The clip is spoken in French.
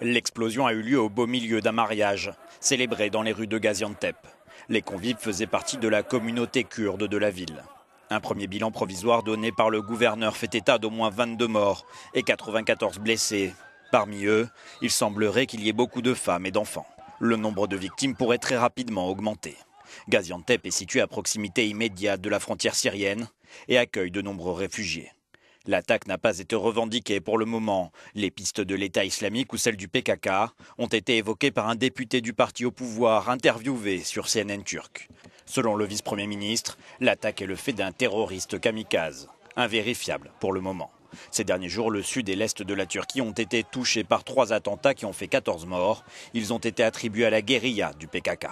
L'explosion a eu lieu au beau milieu d'un mariage, célébré dans les rues de Gaziantep. Les convives faisaient partie de la communauté kurde de la ville. Un premier bilan provisoire donné par le gouverneur fait état d'au moins 22 morts et 94 blessés. Parmi eux, il semblerait qu'il y ait beaucoup de femmes et d'enfants. Le nombre de victimes pourrait très rapidement augmenter. Gaziantep est situé à proximité immédiate de la frontière syrienne et accueille de nombreux réfugiés. L'attaque n'a pas été revendiquée pour le moment. Les pistes de l'État islamique ou celles du PKK ont été évoquées par un député du parti au pouvoir interviewé sur CNN turc. Selon le vice-premier ministre, l'attaque est le fait d'un terroriste kamikaze, invérifiable pour le moment. Ces derniers jours, le sud et l'est de la Turquie ont été touchés par trois attentats qui ont fait 14 morts. Ils ont été attribués à la guérilla du PKK.